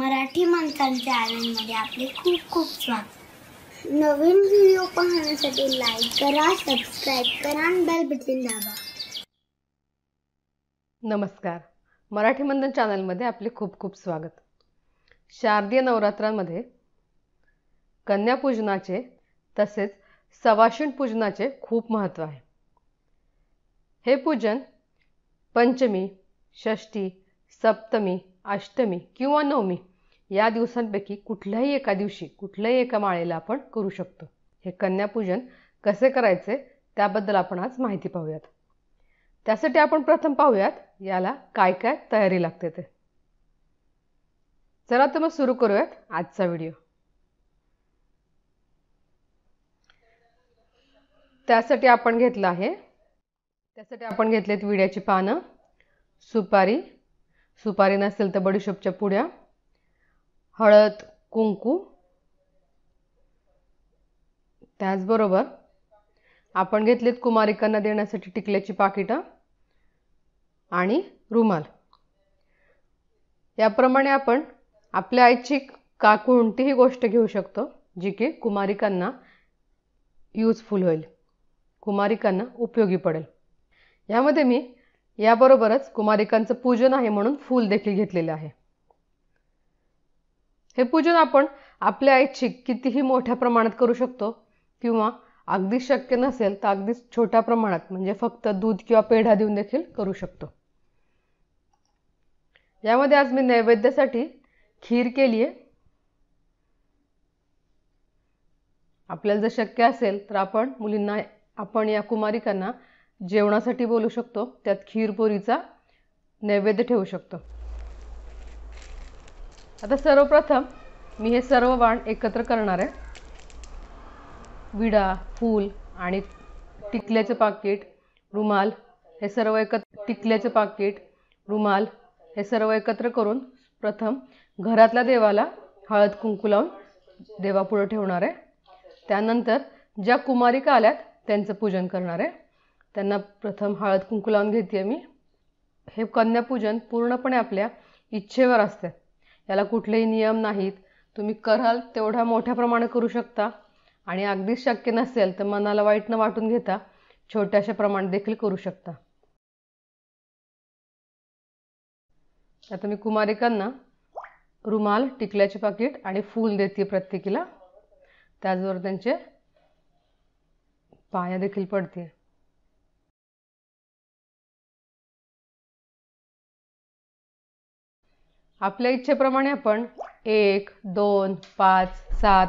मराठी माणसांच्या आनंदमध्ये आपले खूप खूप स्वागत नवीन व्हिडिओ पाहण्यासाठी लाईक करा सबस्क्राईब करा आणि बेल बटन दाबा नमस्कार मराठी मंदन चॅनलमध्ये आपले खूप खूप स्वागत शारदीय नवरात्रांमध्ये कन्यापूजनाचे तसेच सवाशिण पूजनाचे खूप महत्त्व आहे हे पूजन पंचमी षष्टी सप्तमी अष्टमी किंवा नवमी या दिवसांपैकी कुठल्याही एका दिवशी कुठल्याही एका माळेला आपण करू शकतो हे कन्यापूजन कसे करायचे त्याबद्दल आपण आज माहिती पाहूयात त्यासाठी आपण प्रथम पाहूयात याला काय काय तयारी लागते ते चला तर मग सुरू करूयात आजचा व्हिडिओ त्यासाठी आपण घेतलं आहे त्यासाठी आपण घेतलेत विड्याची पानं सुपारी सुपारी नसेल तर बडीशोपच्या पुड्या हळद कुंकू त्याचबरोबर आपण घेतलेत कुमारिकांना देण्यासाठी टिकल्याची पाकिटं आणि रुमाल याप्रमाणे आपण आपल्या आईची का कोणतीही गोष्ट घेऊ शकतो जी की कुमारिकांना यूजफुल होईल कुमारिकांना उपयोगी पडेल यामध्ये मी याबरोबरच कुमारिकांचं पूजन आहे म्हणून फूल देखील घेतलेलं आहे हे पूजन आपण आपल्या ऐच्छिक कितीही मोठ्या प्रमाणात करू शकतो किंवा अगदी शक्य नसेल तर अगदी छोट्या प्रमाणात म्हणजे फक्त दूध किंवा पेढा देऊन देखील करू शकतो यामध्ये आज मी नैवेद्यासाठी खीर केली आहे आपल्याला जर शक्य असेल तर आपण मुलींना आपण या कुमारिकांना जेवणासाठी बोलू शकतो त्यात खीरपोरीचा नैवेद्य ठेवू शकतो आता सर्वप्रथम मी हे सर्व वाण एकत्र करणार आहे विडा फूल आणि टिकल्याचं पाकिट रुमाल हे सर्व एकत्र टिकल्याचं पाकिट रुमाल हे सर्व एकत्र करून प्रथम घरातल्या देवाला हळद कुंकू लावून देवापुढं ठेवणार आहे त्यानंतर ज्या कुमारिका आल्यात त्यांचं पूजन करणार आहे त्यांना प्रथम हळद कुंकू लावून घेते मी हे कन्यापूजन पूर्णपणे आपल्या इच्छेवर असते त्याला कुठलेही नियम नाहीत तुम्ही कराल तेवढ्या मोठ्या प्रमाणात करू शकता आणि अगदी शक्य नसेल तर मनाला वाईट न वाटून घेता छोट्याशा प्रमाणात देखील करू शकता आता मी कुमारिकांना रुमाल टिकल्याचे पाकिट आणि फूल देते प्रत्येकीला त्याचबरोबर त्यांचे पाया देखील पडते आपल्या इच्छेप्रमाणे आपण एक दोन पाच सात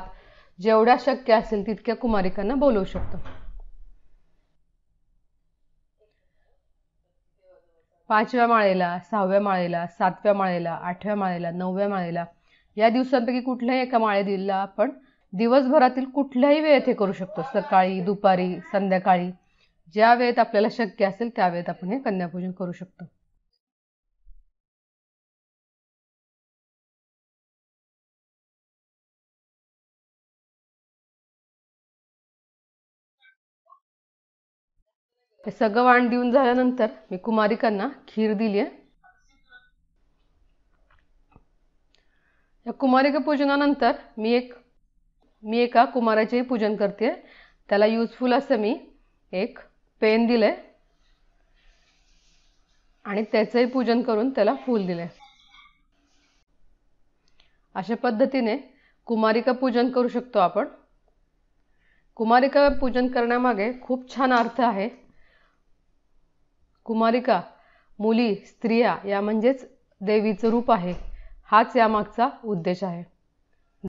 जेवढ्या शक्य असेल तितक्या कुमारिकांना बोलवू शकतो पाचव्या माळेला सहाव्या माळेला सातव्या माळेला आठव्या माळेला नवव्या माळेला या दिवसांपैकी कुठल्याही एका माळे दिला आपण दिवसभरातील कुठल्याही वेळेत हे करू शकतो सकाळी दुपारी संध्याकाळी ज्या वेळेत आपल्याला शक्य असेल त्या वेळेत आपण हे कन्यापूजन करू शकतो हे सगळं वाण देऊन झाल्यानंतर मी कुमारिकांना खीर दिली आहे या कुमारिका पूजनानंतर मी एक मी एका कुमाराचेही पूजन करते त्याला युजफुल असं मी एक पेन दिलं आणि त्याचंही पूजन करून त्याला फूल दिले अशा पद्धतीने कुमारिका पूजन करू शकतो आपण कुमारिका पूजन करण्यामागे खूप छान अर्थ आहे कुमारिका मुली स्त्रिया या म्हणजेच देवीचं रूप आहे हाच यामागचा उद्देश आहे